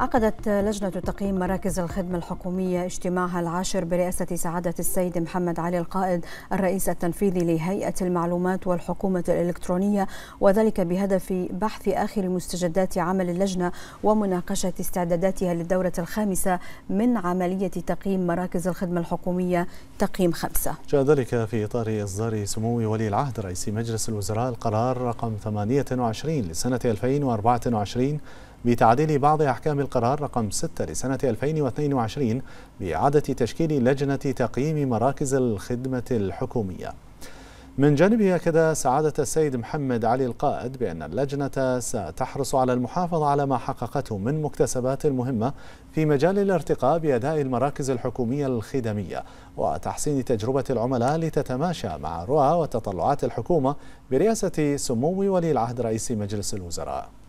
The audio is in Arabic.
عقدت لجنة تقييم مراكز الخدمة الحكومية اجتماعها العاشر برئاسة سعادة السيد محمد علي القائد الرئيس التنفيذي لهيئة المعلومات والحكومة الإلكترونية وذلك بهدف بحث آخر مستجدات عمل اللجنة ومناقشة استعداداتها للدورة الخامسة من عملية تقييم مراكز الخدمة الحكومية تقييم خمسة جاء ذلك في إطار إصدار سمو ولي العهد رئيس مجلس الوزراء القرار رقم 28 لسنة 2024 بتعديل بعض أحكام القرار رقم 6 لسنة 2022 بإعادة تشكيل لجنة تقييم مراكز الخدمة الحكومية من جانبه أكد سعادة السيد محمد علي القائد بأن اللجنة ستحرص على المحافظة على ما حققته من مكتسبات مهمة في مجال الارتقاء بأداء المراكز الحكومية الخدمية وتحسين تجربة العملاء لتتماشى مع رؤى وتطلعات الحكومة برئاسة سمو ولي العهد رئيس مجلس الوزراء